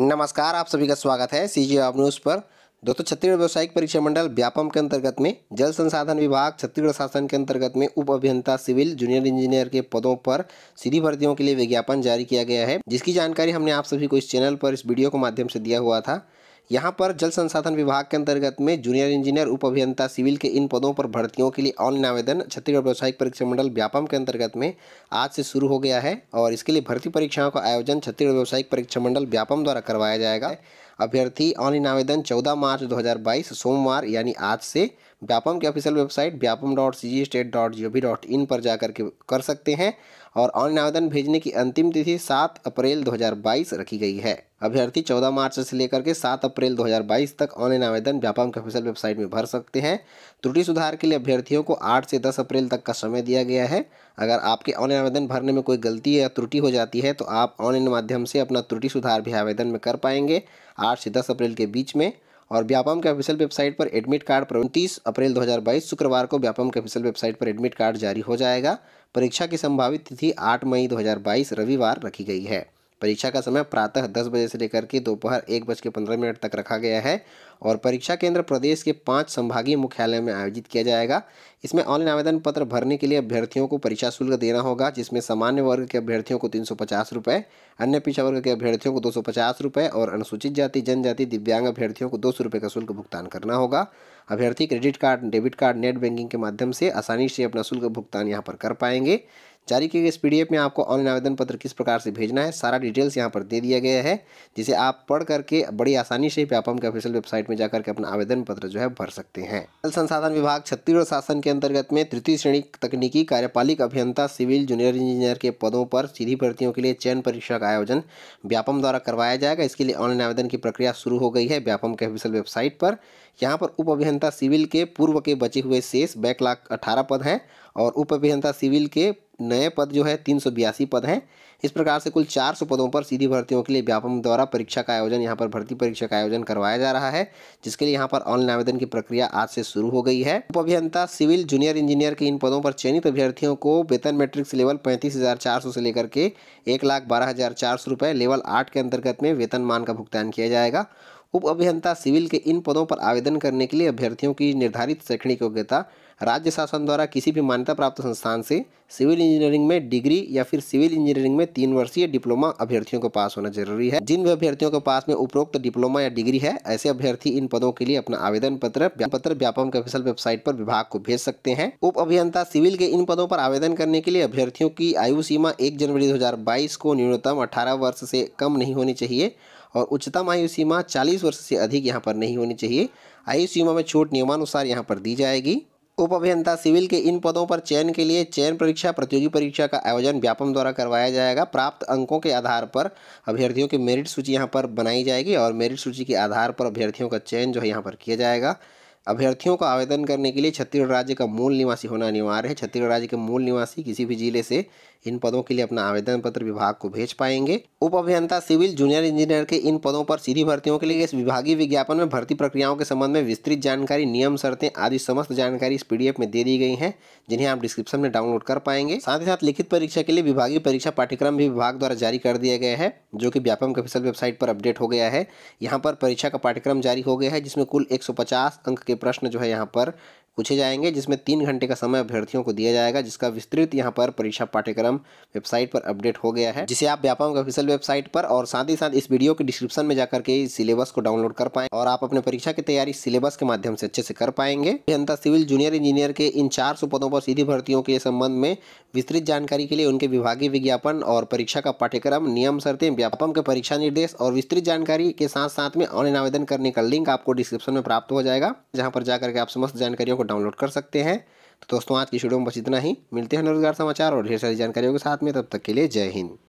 नमस्कार आप सभी का स्वागत है सी जी न्यूज़ पर दोस्तों छत्तीसगढ़ व्यावसायिक परीक्षा मंडल व्यापम के अंतर्गत में जल संसाधन विभाग छत्तीसगढ़ शासन के अंतर्गत में उप अभियंता सिविल जूनियर इंजीनियर के पदों पर सीधी भर्तियों के लिए विज्ञापन जारी किया गया है जिसकी जानकारी हमने आप सभी को इस चैनल पर इस वीडियो के माध्यम से दिया हुआ था यहाँ पर जल संसाधन विभाग के अंतर्गत में जूनियर इंजीनियर उप अभियंता सिविल के इन पदों पर भर्तियों के लिए ऑनलाइन आवेदन छत्तीसगढ़ व्यावसायिक परीक्षा मंडल व्यापम के अंतर्गत में आज से शुरू हो गया है और इसके लिए भर्ती परीक्षाओं का आयोजन छत्तीसगढ़ व्यावसायिक परीक्षा मंडल व्यापम द्वारा करवाया जाएगा अभ्यर्थी ऑनलाइन आवेदन चौदह मार्च दो सोमवार यानी आज से व्यापम की official website Vyapam dot C G state dot G O V dot in पर जा करके कर सकते हैं और ऑनलाइन आवेदन भेजने की अंतिम तिथि सात अप्रैल 2022 रखी गई है अभ्यर्थी 14 मार्च से लेकर के 7 अप्रैल 2022 तक ऑनलाइन आवेदन व्यापम के ऑफिशियल वेबसाइट में भर सकते हैं त्रुटि सुधार के लिए अभ्यर्थियों को आठ से दस अप्रैल तक का समय दिया गया है अगर आपके ऑनलाइन आवेदन भरने में कोई गलती या त्रुटि हो जाती है तो आप ऑनलाइन माध्यम से अपना त्रुटि सुधार भी आवेदन में कर पाएंगे आठ से दस अप्रैल के बीच में और व्यापम के ऑफिशियल वेबसाइट पर एडमिट कार्ड पर उनतीस अप्रैल 2022 शुक्रवार को व्यापम के ऑफिशियल वेबसाइट पर एडमिट कार्ड जारी हो जाएगा परीक्षा की संभावित तिथि 8 मई 2022 रविवार रखी गई है परीक्षा का समय प्रातः दस बजे से लेकर के दोपहर एक बज के पंद्रह मिनट तक रखा गया है और परीक्षा केंद्र प्रदेश के पाँच संभागीय मुख्यालय में आयोजित किया जाएगा इसमें ऑनलाइन आवेदन पत्र भरने के लिए अभ्यर्थियों को परीक्षा शुल्क देना होगा जिसमें सामान्य वर्ग के अभ्यर्थियों को तीन सौ पचास रुपये अन्य पिछड़ा वर्ग के अभ्यर्थियों को दो सौ पचास रुपये और अनुसूचित जाति जनजाति दिव्यांग अभ्यर्थियों को दो सौ रुपये का शुल्क भुगतान करना होगा अभ्यर्थी credit card debit card net banking के माध्यम से आसानी से अपना शुल्क भुगतान यहाँ पर कर पाएंगे जारी किए गए इस पीडीएफ में आपको ऑनलाइन आवेदन पत्र किस प्रकार से भेजना है सारा डिटेल्स यहाँ पर दे दिया गया है जिसे आप पढ़ करके बड़ी आसानी से व्यापम के ऑफिशियल वेबसाइट में जाकर के अपना आवेदन पत्र जो है भर सकते हैं जल संसाधन विभाग छत्तीसगढ़ शासन के अंतर्गत में तृतीय श्रेणी तकनीकी कार्यपालिक अभियंता सिविल जूनियर इंजीनियर के पदों पर सीधी भर्तियों के लिए चयन परीक्षा का आयोजन व्यापम द्वारा करवाया जाएगा इसके लिए ऑनलाइन आवेदन की प्रक्रिया शुरू हो गई है व्यापम के ऑफिशियल वेबसाइट पर यहाँ पर उप अभियंता सिविल के पूर्व के बचे हुए शेष बैकलाग अठारह पद हैं और उप अभियंता सिविल के नए पद जो है तीन पद हैं इस प्रकार से कुल 400 पदों पर सीधी भर्तियों के लिए व्यापम द्वारा परीक्षा का आयोजन यहाँ पर भर्ती परीक्षा का आयोजन करवाया जा रहा है जिसके लिए यहाँ पर ऑनलाइन आवेदन की प्रक्रिया आज से शुरू हो गई है उप अभियंता सिविल जूनियर इंजीनियर के इन पदों पर चयनित अभ्यर्थियों को वेतन मैट्रिक्स लेवल पैंतीस हज़ार चार सौ से लेकर के एक लाख बारह हज़ार चार सौ रुपए लेवल आठ के अंतर्गत में वेतनमान का भुगतान किया जाएगा उप अभियंता सिविल के इन पदों पर आवेदन करने के लिए अभ्यर्थियों की निर्धारित शैक्षणिक योग्यता राज्य शासन द्वारा किसी भी मान्यता प्राप्त संस्थान से सिविल इंजीनियरिंग में डिग्री या फिर सिविल इंजीनियरिंग में तीन वर्षीय डिप्लोमा अभ्यर्थियों को पास होना जरूरी है जिन भी अभ्यर्थियों के पास में उपरोक्त डिप्लोमा या डिग्री है ऐसे अभ्यर्थी इन पदों के लिए अपना आवेदन पत्र पत्र व्यापम के ऑफिसल वेबसाइट पर विभाग को भेज सकते हैं उप अभियंता सिविल के इन पदों पर आवेदन करने के लिए अभ्यर्थियों की आयु सीमा एक जनवरी दो को न्यूनतम अठारह वर्ष से कम नहीं होनी चाहिए और उच्चतम आयु सीमा चालीस वर्ष से अधिक यहाँ पर नहीं होनी चाहिए आयु सीमा में छूट नियमानुसार यहाँ पर दी जाएगी उप अभियंता सिविल के इन पदों पर चयन के लिए चयन परीक्षा प्रतियोगी परीक्षा का आयोजन व्यापम द्वारा करवाया जाएगा प्राप्त अंकों के आधार पर अभ्यर्थियों की मेरिट सूची यहाँ पर बनाई जाएगी और मेरिट सूची के आधार पर अभ्यर्थियों का चयन जो है यहाँ पर किया जाएगा अभ्यर्थियों को आवेदन करने के लिए छत्तीसगढ़ राज्य का मूल निवासी होना अनिवार्य है छत्तीसगढ़ राज्य के मूल निवासी किसी भी जिले से इन पदों के लिए अपना आवेदन पत्र विभाग को भेज पाएंगे उप अभियंता सिविल जूनियर इंजीनियर के इन पदों पर सीधी भर्तियों के लिए इस विभागीय विज्ञापन में भर्ती प्रक्रियाओं के संबंध में विस्तृत जानकारी नियम शर्तें आदि समस्त जानकारी इस पी में दे दी गई है जिन्हें आप डिस्क्रिप्शन में डाउनलोड कर पाएंगे साथ ही साथ लिखित परीक्षा के लिए विभागीय परीक्षा पाठ्यक्रम भी विभाग द्वारा जारी कर दिया गया है जो कि व्यापम के वेबसाइट पर अपडेट हो गया है यहाँ पर परीक्षा का पाठ्यक्रम जारी हो गया है जिसमें कुल एक अंक के प्रश्न जो है यहाँ पर पूछे जाएंगे जिसमें तीन घंटे का समय अभ्यर्थियों को दिया जाएगा जिसका विस्तृत यहाँ पर परीक्षा पाठ्यक्रम वेबसाइट पर अपडेट हो गया है जिसे आप व्यापम के ऑफिशियल वेबसाइट पर और साथ ही साथ इस वीडियो के डिस्क्रिप्शन में जाकर के सिलेबस को डाउनलोड कर पाए और आप अपने परीक्षा की तैयारी सिलेबस के माध्यम से अच्छे से कर पाएंगे जनता सिविल जूनियर इंजीनियर के इन चार पदों पर सीधी भर्तियों के संबंध में विस्तृत जानकारी के लिए उनके विभागीय विज्ञापन और परीक्षा का पाठ्यक्रम नियम शर्तें व्यापम के परीक्षा निर्देश और विस्तृत जानकारी के साथ साथ में ऑनलाइन आवेदन करने का लिंक आपको डिस्क्रिप्शन में प्राप्त हो जाएगा जहाँ यहाँ पर जाकर के आप समस्त जानकारियों को डाउनलोड कर सकते हैं तो दोस्तों आज की शीडियो में बस इतना ही मिलते हैं रोजगार समाचार और ढेर सारी जानकारियों के साथ में तब तक के लिए जय हिंद